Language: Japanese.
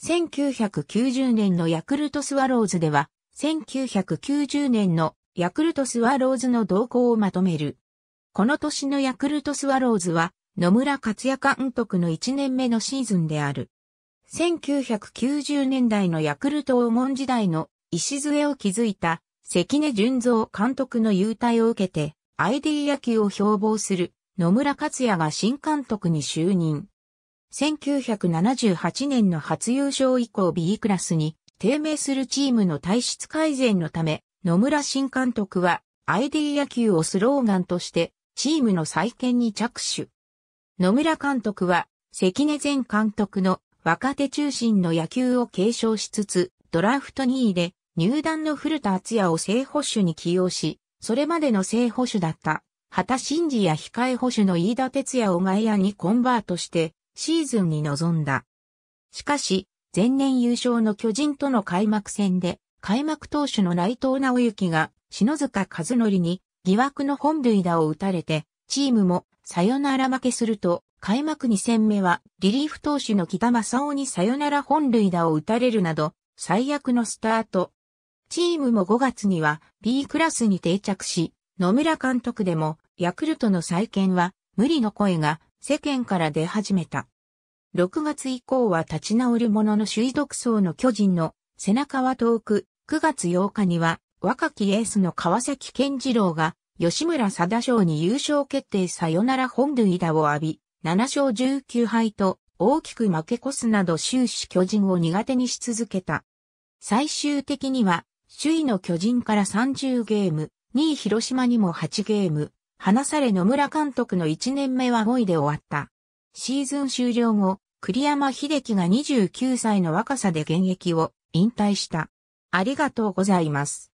1990年のヤクルトスワローズでは、1990年のヤクルトスワローズの動向をまとめる。この年のヤクルトスワローズは、野村克也監督の1年目のシーズンである。1990年代のヤクルト黄門時代の礎を築いた関根純三監督の優待を受けて、ID 野球を標榜する野村克也が新監督に就任。1978年の初優勝以降 B クラスに低迷するチームの体質改善のため、野村新監督は ID 野球をスローガンとしてチームの再建に着手。野村監督は関根前監督の若手中心の野球を継承しつつ、ドラフト2位で入団の古田敦也を正捕手に起用し、それまでの正捕手だった、畑真二や控え捕手の飯田哲也を外野にコンバートして、シーズンに臨んだ。しかし、前年優勝の巨人との開幕戦で、開幕投手の内藤直之が、篠塚和則に疑惑の本塁打を打たれて、チームもサヨナラ負けすると、開幕2戦目はリリーフ投手の北正夫にサヨナラ本塁打を打たれるなど、最悪のスタート。チームも5月には B クラスに定着し、野村監督でもヤクルトの再建は無理の声が世間から出始めた。6月以降は立ち直る者の首位独走の巨人の背中は遠く、9月8日には若きエースの川崎健次郎が吉村貞賞に優勝決定さよなら本塁打を浴び、7勝19敗と大きく負け越すなど終始巨人を苦手にし続けた。最終的には首位の巨人から30ゲーム、2位広島にも8ゲーム、話され野村監督の1年目は5位で終わった。シーズン終了後、栗山秀樹が29歳の若さで現役を引退した。ありがとうございます。